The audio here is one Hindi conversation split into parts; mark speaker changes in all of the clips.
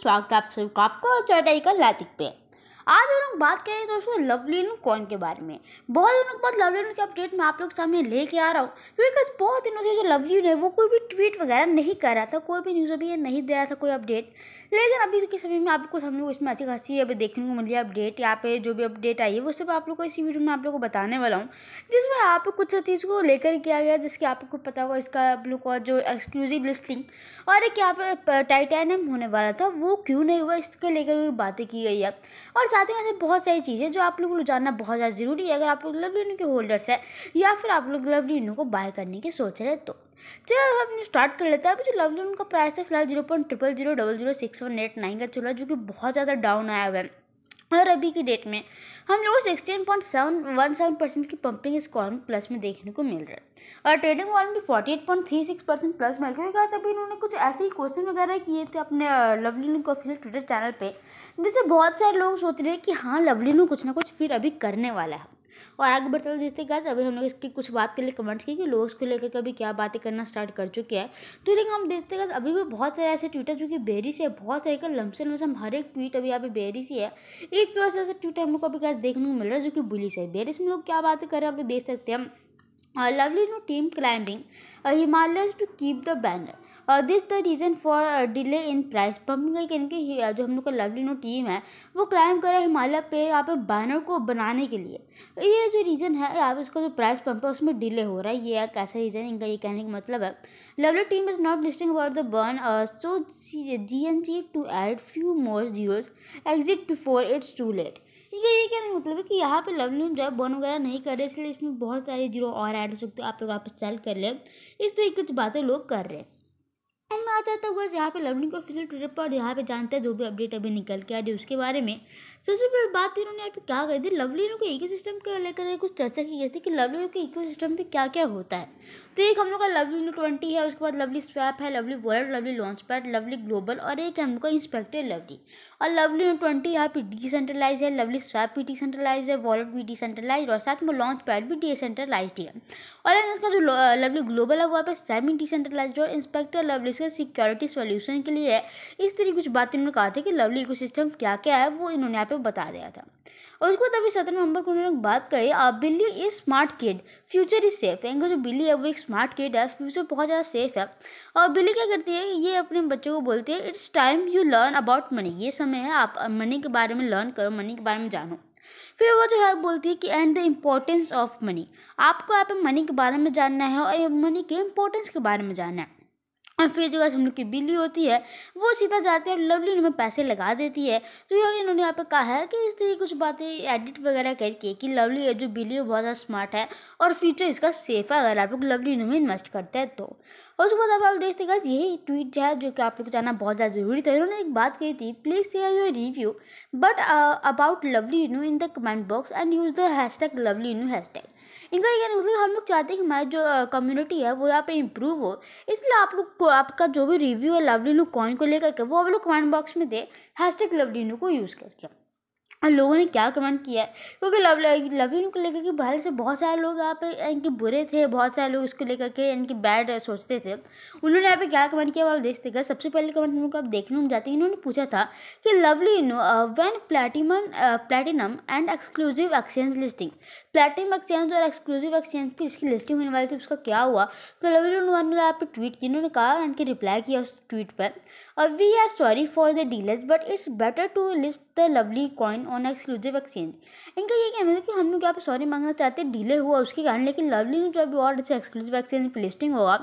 Speaker 1: स्वागत आप सबका आपका और चौटाई का लातिक पे आज हम लोग बात करें दोस्तों लवली कॉइन के बारे में बहुत दिनों के बाद लवली के अपडेट मैं आप लोग सामने लेके आ रहा हूँ क्योंकि बहुत दिनों से जो लवली है वो कोई भी ट्वीट वगैरह नहीं कर रहा था कोई भी न्यूज़ अभी नहीं दे रहा था कोई अपडेट लेकिन अभी के समय में आपको हम लोग इसमें अच्छी खासी अभी देखने को मिली अपडेट यहाँ पे जो भी अपडेट आई है वो सब आप लोग को इसी वीडियो में आप लोग को बताने वाला हूँ जिसमें आप कुछ चीज़ को लेकर किया गया जिसके आपको पता होगा इसका आप लोग का जो एक्सक्लूसिव लिस्टिंग और एक यहाँ पे टाइटेनियम होने वाला था वो क्यों नहीं हुआ इसके लेकर बातें की गई है और साथ ही ऐसे बहुत सारी चीज़ें जो आप लोग को जानना बहुत ज़्यादा ज़रूरी है अगर आप लोग लवली के होल्डर्स है या फिर आप लोग लवली को बाय करने की सोच रहे तो चलो हम स्टार्ट कर लेते हैं अभी जो लवली का प्राइस है फिलहाल zero point triple zero double zero six one eight nine का चल रहा है जो कि बहुत ज़्यादा डाउन आया हुआ है और अभी की डेट में हम लोग sixteen point seven one seven percent की पंपिंग इस कॉलम प्लस में देखने को मिल रहा है और ट्रेडिंग वॉल भी forty eight point three six percent plus में क्योंकि अभी इन्होंने कुछ ऐसे ही क्वेश्चन वगैरह किए थे अपने लवली को ऑफिशियल ट्विटर चैनल पे जिससे बहुत सारे लोग सोच रहे हैं कि हाँ लवली कुछ ना कुछ फिर अभी करने वाला है और आगे बढ़ते हुए देखते गैस अभी हम लोग इसकी कुछ बात के लिए कमेंट्स की कि लोग इसको लेकर कभी क्या बातें करना स्टार्ट कर चुके हैं तो लेकिन हम देखते गैस अभी भी बहुत सारे ऐसे ट्विटर जो कि बेरी से है बहुत सारे का लमसम लमसम हर एक ट्वीट अभी यहाँ पे बेरी से है एक तो ऐसे ऐसे ट्विटर हम लोग को अभी गैस देखने को मिल रहा है जो कि बुलिस है बेरी से लोग क्या बातें कर रहे हैं आप लोग देख सकते हैं lovely no team climbing Himalaya to keep the banner और this the reason for delay in price pumping का कहने uh, जो हम लोग का लवली नो टीम है वो क्लाइम करा हिमालय पे यहाँ पे बैनर को बनाने के लिए तो ये जो रीज़न है यहाँ पे इसका जो प्राइस पंप है उसमें डिले हो रहा है ये एक ऐसा रीज़न इनका ये कहने का मतलब है lovely team is not listing about the burn so G N G to add few more zeros exit before it's too late ठीक है ये क्या नहीं मतलब है कि यहाँ पे लवली जो है बर्न वगैरह नहीं कर रहे इसलिए इसमें बहुत सारे जीरो और ऐड हो सकते हो आप लोग वापस सेल कर ले इस तरीके की बातें लोग कर रहे हैं एंड में आ जाता हुआ यहाँ पे लवली को ऑफिशियल ट्विटर पर यहाँ पे जानते हैं जो भी अपडेट अभी निकल के आ रही है उसके बारे में सबसे पहले बात इन्होंने यहाँ पे क्या कही थी लवली को इको सिस्टम को लेकर कुछ चर्चा की गई थी कि लवली के इको सिस्टम पर क्या क्या होता है तो एक हम लोग का लवली नो ट्वेंटी है उसके बाद लवली स्वैप है lovely world lovely launch pad lovely global और एक हम लोग का इंस्पेक्टर लवली और लवली नो ट्वेंटी यहाँ पे डिसेंट्रलाइज है लवली स्वैप भी डिसेंट्रलाइज है वॉलेट भी डिसेंट्रलाइज और साथ में लॉन्च पैड भी डिसेंट्रलाइज है और उसका जो लवली ग्लोबल है वहाँ पर सेमी डिसेंट्रलाइज और इंस्पेक्टर लवली इसका सिक्योरिटी सोल्यूशन के लिए है इस तरीके कुछ बातें उन्होंने कहा था कि लवली इकोसिस्टम क्या क्या है वो इन्होंने यहाँ पर बता दिया था और उसके बाद अभी सत्रह नवंबर को उन्होंने बात कही करी बिल्ली is smart kid future is safe इनका जो बिल्ली है वो एक स्मार्ट किड है फ्यूचर बहुत ज़्यादा सेफ है और बिल्ली क्या करती है ये अपने बच्चों को बोलती है it's time you learn about money ये समय है आप मनी के बारे में लर्न करो मनी के बारे में जानो फिर वो जो है बोलती है कि and the importance of money आपको यहाँ पे मनी के बारे में जानना है और मनी के इम्पोर्टेंस के बारे में जानना है और फिर जो हम लोग की बिल्ली होती है वो सीधा जाती है और लवली उनमें पैसे लगा देती है तो ये इन्होंने यहाँ पे कहा है कि इस तरीके कुछ बातें एडिट वगैरह करके कि लवली है जो बिल्ली है बहुत ज़्यादा स्मार्ट है और फ्यूचर इसका सेफ है अगर आप लोग लवली इनमें इन्वेस्ट करते हैं तो और उसके बाद अब आप देखते गए यही ट्वीट जो है जो कि आप लोग को जाना बहुत ज़्यादा ज़रूरी था इन्होंने एक बात कही थी please share your review but about lovely Inu in the comment box and use the hash tag lovely Inu hash tag इनका ये मतलब हम लोग चाहते हैं कि हमारी जो कम्युनिटी है वो यहाँ पे इम्प्रूव हो इसलिए आप लोग को आपका जो भी रिव्यू है लवली नू कॉइन को लेकर के वो आप लोग कमेंट बॉक्स में दे हैश टैग लवली नू को यूज़ करके और लोगों ने क्या कमेंट किया है क्योंकि लव लविन को लेकर के पहले से बहुत सारे लोग यहाँ पे इनके बुरे थे बहुत सारे लोग इसको लेकर के इनके बैड सोचते थे उन्होंने यहाँ पे क्या कमेंट किया वो देखते गए सबसे पहले कमेंट उनको आप देखने में जाते हैं इन्होंने पूछा था कि lovely Inu van platinum platinum and exclusive exchange listing platinum exchange और एक्सक्लूसिव एक्सचेंज पर इसकी लिस्टिंग होने वाली थी उसका क्या हुआ तो लवी उन्होंने ने आप ट्वीट किया उन्होंने कहा इनके रिप्लाई किया उस ट्वीट पर अब we are sorry for the dealers but it's better to list the lovely coin on exclusive exchange इनका ये कहना था कि हम लोग यहाँ पर सॉरी मांगना चाहते हैं डीले हुआ उसके कारण लेकिन लवली ने जो अभी और अच्छा एक्सक्लूसिव एक्सचेंज पर लिस्टिंग होगा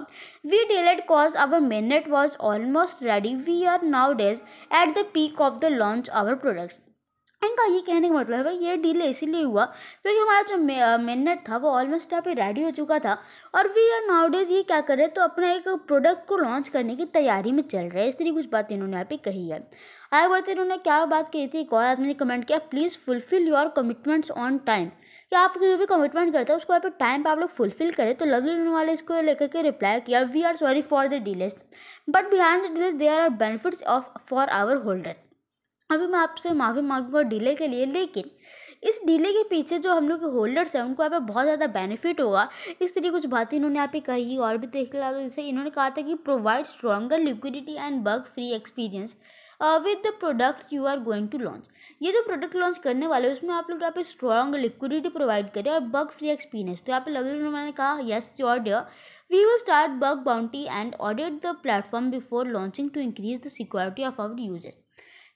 Speaker 1: we delayed cause our mainnet was almost ready we are now days at the peak of the launch our products इनका ये कहने का मतलब है ये डिले इसीलिए हुआ क्योंकि हमारा जो मेननेट था वो ऑलमोस्ट यहाँ पे रेडी हो चुका था और वी आर नाउ डेज ये क्या कर रहे हैं तो अपना एक प्रोडक्ट को लॉन्च करने की तैयारी में चल रहे हैं इस तरह कुछ बात इन्होंने यहाँ पे कही है आगे बढ़ते इन्होंने क्या बात कही थी एक और आदमी ने कमेंट किया please fulfil your commitments on time कि आप जो भी कमिटमेंट करते हैं उसको यहाँ पे टाइम पे आप लोग फुलफिल करें तो लवली लोन वाले इसको लेकर के रिप्लाई किया we are sorry for the delays but behind the delays there are benefits of for our holder अभी मैं आपसे माफ़ी मांगूंगा डिले के लिए लेकिन इस डीले के पीछे जो हम लोग के होल्डर्स हैं उनको यहाँ पे बहुत ज़्यादा बेनिफिट होगा इस तरीके कुछ बातें इन्होंने यहाँ पे कही और भी देख लिया जैसे तो इन्होंने कहा था कि provide stronger liquidity and bug free experience with the products you are going to launch ये जो प्रोडक्ट लॉन्च करने वाले हैं उसमें आप लोग यहाँ पे स्ट्रॉन्ग लिक्विडिटी प्रोवाइड करें और बग फ्री एक्सपीरियंस तो यहाँ पे लवी उन्होंने कहा yes your dear we will start bug bounty and audit the platform before launching to increase the security of our users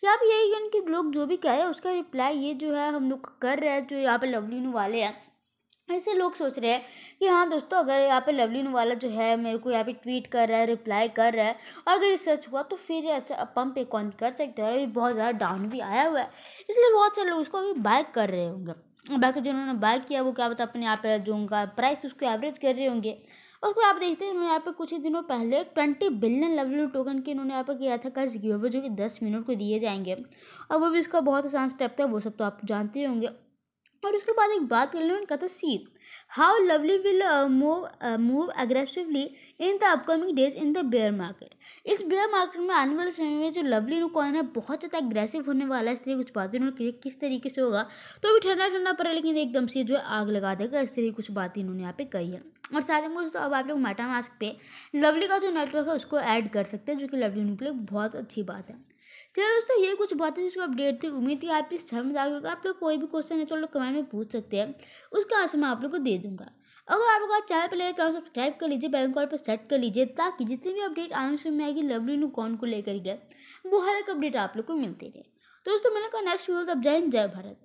Speaker 1: यहाँ पे यही यानी कि लोग जो भी कह रहे हैं उसका रिप्लाई ये जो है हम लोग कर रहे हैं जो यहाँ पे लवली नू वाले हैं ऐसे लोग सोच रहे हैं कि हाँ दोस्तों अगर यहाँ पे लवलीन वाला जो है मेरे को यहाँ पे ट्वीट कर रहा है रिप्लाई कर रहा है और अगर रिसर्च हुआ तो फिर अच्छा पंप अकाउंट कर सकते हैं और अभी बहुत ज़्यादा डाउन भी आया हुआ है इसलिए बहुत सारे लोग उसको अभी बाइक कर रहे होंगे बाकी जिन्होंने बाइक किया वो क्या बता अपने यहाँ पे जो उनका प्राइस उसको एवरेज कर रहे होंगे उसमें आप देखते हैं यहाँ पे कुछ ही दिनों पहले ट्वेंटी बिलियन लवली टोकन के इन्होंने यहाँ पे किया था कर्ज गिव अवे जो कि दस मिनट को दिए जाएंगे और वो भी इसका बहुत आसान स्टेप था वो सब तो आप जानते होंगे और उसके बाद एक बात कर लें उनका था see how lovely will move move aggressively in the upcoming days in the bear market इस बेयर मार्केट में आने वाले समय में जो लवली कॉइन है बहुत ज़्यादा एग्रेसिव होने वाला है इसलिए कुछ बातें उन्होंने किस तरीके से होगा तो भी ठंडा ठंडा पड़ा लेकिन एकदम से जो आग लगा देगा इस तरह कुछ बातें इन्होंने यहाँ पे कही है और साथ में दोस्तों अब आप लोग मेटा मास्क पे लवली का जो नेटवर्क है उसको ऐड कर सकते हैं जो कि लवली उनके लिए बहुत अच्छी बात है चलिए दोस्तों ये कुछ बातें जिसको अपडेट थी उम्मीद थी आप इस समझ आ गए आप लोग कोई भी क्वेश्चन है तो लोग कमेंट में पूछ सकते हैं उसका आंसर मैं आप लोग को दे दूँगा अगर आप लोग चैनल पर तो लेकर सब्सक्राइब कर लीजिए बैंक कॉल पर सेट कर लीजिए ताकि जितनी भी अपडेट आने से में आएगी लवली नू कौन को लेकर गया वो हर एक अपडेट आप लोग को मिलती रहे दोस्तों मैंने कहा नेक्स्ट वीडियो तब जय हिंद जय भारत